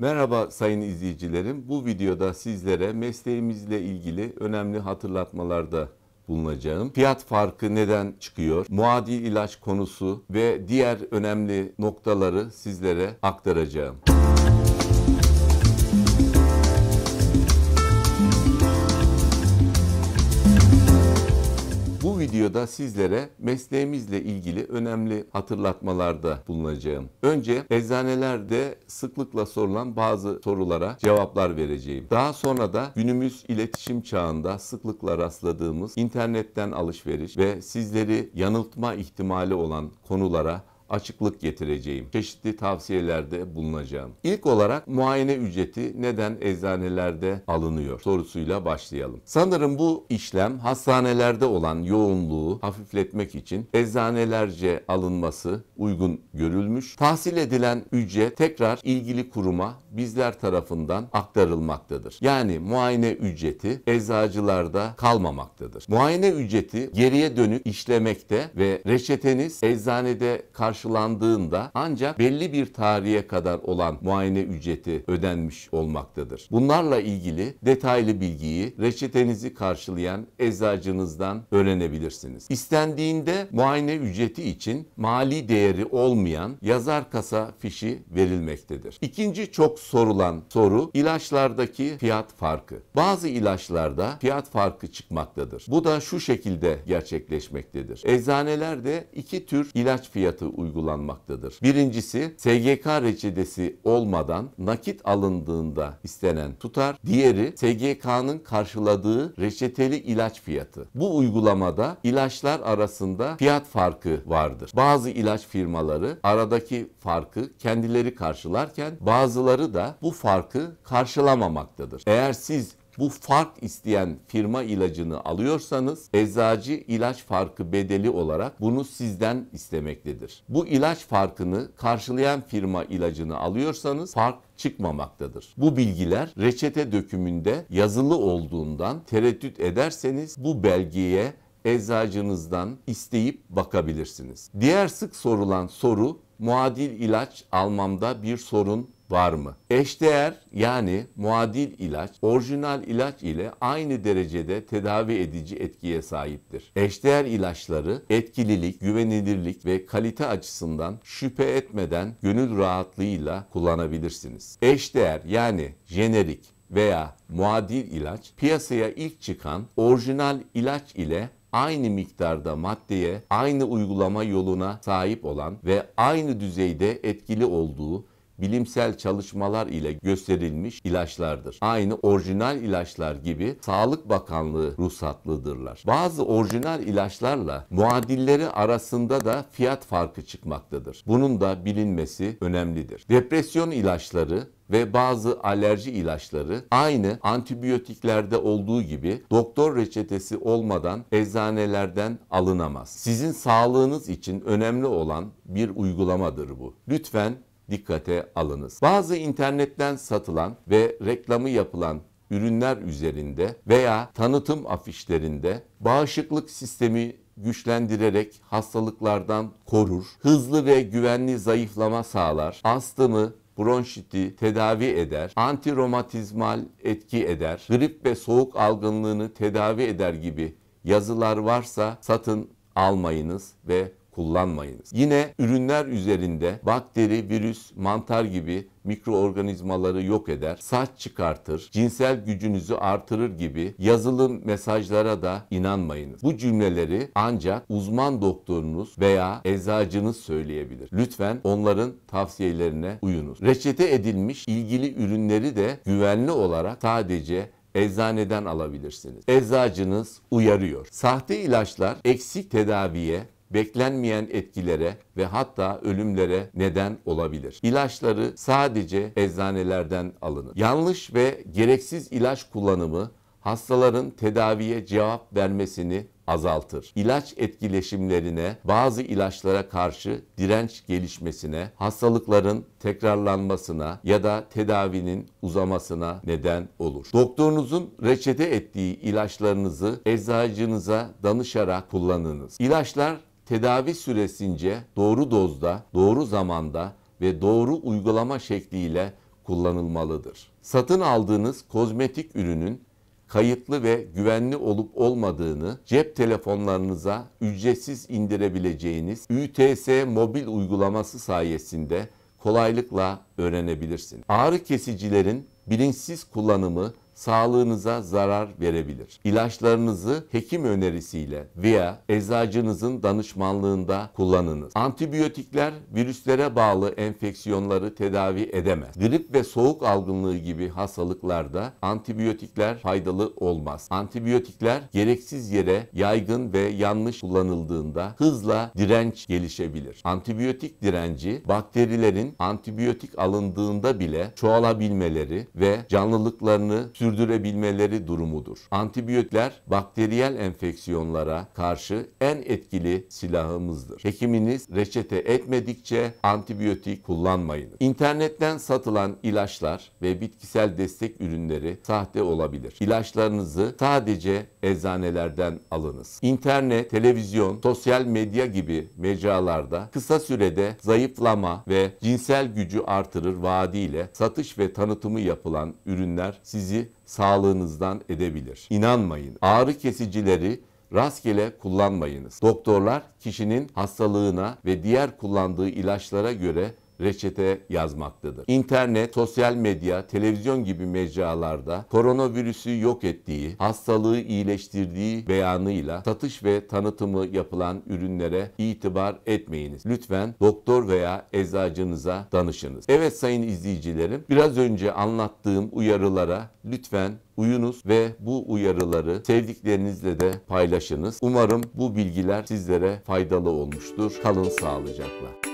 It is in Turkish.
Merhaba sayın izleyicilerim. Bu videoda sizlere mesleğimizle ilgili önemli hatırlatmalarda bulunacağım. Fiyat farkı neden çıkıyor? Muadil ilaç konusu ve diğer önemli noktaları sizlere aktaracağım. Müzik Bu videoda sizlere mesleğimizle ilgili önemli hatırlatmalarda bulunacağım. Önce eczanelerde sıklıkla sorulan bazı sorulara cevaplar vereceğim. Daha sonra da günümüz iletişim çağında sıklıkla rastladığımız internetten alışveriş ve sizleri yanıltma ihtimali olan konulara açıklık getireceğim. Çeşitli tavsiyelerde bulunacağım. İlk olarak muayene ücreti neden eczanelerde alınıyor sorusuyla başlayalım. Sanırım bu işlem hastanelerde olan yoğunluğu hafifletmek için eczanelerce alınması uygun görülmüş. Tahsil edilen ücret tekrar ilgili kuruma bizler tarafından aktarılmaktadır. Yani muayene ücreti eczacılarda kalmamaktadır. Muayene ücreti geriye dönük işlemekte ve reçeteniz eczanede karşı karşılandığında ancak belli bir tarihe kadar olan muayene ücreti ödenmiş olmaktadır. Bunlarla ilgili detaylı bilgiyi reçetenizi karşılayan eczacınızdan öğrenebilirsiniz. İstendiğinde muayene ücreti için mali değeri olmayan yazar kasa fişi verilmektedir. İkinci çok sorulan soru ilaçlardaki fiyat farkı. Bazı ilaçlarda fiyat farkı çıkmaktadır. Bu da şu şekilde gerçekleşmektedir. Eczanelerde iki tür ilaç fiyatı uygulamaktadır uygulanmaktadır. Birincisi SGK reçetesi olmadan nakit alındığında istenen tutar. Diğeri SGK'nın karşıladığı reçeteli ilaç fiyatı. Bu uygulamada ilaçlar arasında fiyat farkı vardır. Bazı ilaç firmaları aradaki farkı kendileri karşılarken bazıları da bu farkı karşılamamaktadır. Eğer siz bu fark isteyen firma ilacını alıyorsanız eczacı ilaç farkı bedeli olarak bunu sizden istemektedir. Bu ilaç farkını karşılayan firma ilacını alıyorsanız fark çıkmamaktadır. Bu bilgiler reçete dökümünde yazılı olduğundan tereddüt ederseniz bu belgeye eczacınızdan isteyip bakabilirsiniz. Diğer sık sorulan soru muadil ilaç almamda bir sorun var mı? Eşdeğer yani muadil ilaç orijinal ilaç ile aynı derecede tedavi edici etkiye sahiptir. Eşdeğer ilaçları etkililik, güvenilirlik ve kalite açısından şüphe etmeden gönül rahatlığıyla kullanabilirsiniz. Eşdeğer yani jenerik veya muadil ilaç piyasaya ilk çıkan orijinal ilaç ile aynı miktarda maddeye, aynı uygulama yoluna sahip olan ve aynı düzeyde etkili olduğu bilimsel çalışmalar ile gösterilmiş ilaçlardır. Aynı orijinal ilaçlar gibi Sağlık Bakanlığı ruhsatlıdırlar. Bazı orijinal ilaçlarla muadilleri arasında da fiyat farkı çıkmaktadır. Bunun da bilinmesi önemlidir. Depresyon ilaçları ve bazı alerji ilaçları aynı antibiyotiklerde olduğu gibi doktor reçetesi olmadan eczanelerden alınamaz. Sizin sağlığınız için önemli olan bir uygulamadır bu. Lütfen dikkate alınız. Bazı internetten satılan ve reklamı yapılan ürünler üzerinde veya tanıtım afişlerinde bağışıklık sistemi güçlendirerek hastalıklardan korur, hızlı ve güvenli zayıflama sağlar, astımı, bronşiti tedavi eder, antiromatizmal etki eder, grip ve soğuk algınlığını tedavi eder gibi yazılar varsa satın almayınız ve kullanmayınız. Yine ürünler üzerinde bakteri, virüs, mantar gibi mikroorganizmaları yok eder, saç çıkartır, cinsel gücünüzü artırır gibi yazılı mesajlara da inanmayınız. Bu cümleleri ancak uzman doktorunuz veya eczacınız söyleyebilir. Lütfen onların tavsiyelerine uyunuz. Reçete edilmiş ilgili ürünleri de güvenli olarak sadece eczaneden alabilirsiniz. Eczacınız uyarıyor. Sahte ilaçlar eksik tedaviye beklenmeyen etkilere ve hatta ölümlere neden olabilir. İlaçları sadece eczanelerden alınır. Yanlış ve gereksiz ilaç kullanımı hastaların tedaviye cevap vermesini azaltır. İlaç etkileşimlerine, bazı ilaçlara karşı direnç gelişmesine, hastalıkların tekrarlanmasına ya da tedavinin uzamasına neden olur. Doktorunuzun reçete ettiği ilaçlarınızı eczacınıza danışarak kullanınız. İlaçlar Tedavi süresince doğru dozda, doğru zamanda ve doğru uygulama şekliyle kullanılmalıdır. Satın aldığınız kozmetik ürünün kayıtlı ve güvenli olup olmadığını cep telefonlarınıza ücretsiz indirebileceğiniz ÜTS mobil uygulaması sayesinde kolaylıkla öğrenebilirsiniz. Ağrı kesicilerin bilinçsiz kullanımı sağlığınıza zarar verebilir. İlaçlarınızı hekim önerisiyle veya eczacınızın danışmanlığında kullanınız. Antibiyotikler virüslere bağlı enfeksiyonları tedavi edemez. Grip ve soğuk algınlığı gibi hastalıklarda antibiyotikler faydalı olmaz. Antibiyotikler gereksiz yere yaygın ve yanlış kullanıldığında hızla direnç gelişebilir. Antibiyotik direnci bakterilerin antibiyotik alındığında bile çoğalabilmeleri ve canlılıklarını sürdürmeleri sürdürebilmeleri durumudur. Antibiyotikler bakteriyel enfeksiyonlara karşı en etkili silahımızdır. Hekiminiz reçete etmedikçe antibiyotik kullanmayın. İnternetten satılan ilaçlar ve bitkisel destek ürünleri sahte olabilir. İlaçlarınızı sadece eczanelerden alınız. İnternet, televizyon, sosyal medya gibi mecralarda kısa sürede zayıflama ve cinsel gücü artırır vaadiyle satış ve tanıtımı yapılan ürünler sizi sağlığınızdan edebilir. İnanmayın. Ağrı kesicileri rastgele kullanmayınız. Doktorlar kişinin hastalığına ve diğer kullandığı ilaçlara göre reçete yazmaktadır. İnternet, sosyal medya, televizyon gibi mecralarda koronavirüsü yok ettiği, hastalığı iyileştirdiği beyanıyla satış ve tanıtımı yapılan ürünlere itibar etmeyiniz. Lütfen doktor veya eczacınıza danışınız. Evet sayın izleyicilerim, biraz önce anlattığım uyarılara lütfen uyunuz ve bu uyarıları sevdiklerinizle de paylaşınız. Umarım bu bilgiler sizlere faydalı olmuştur. Kalın sağlıcakla.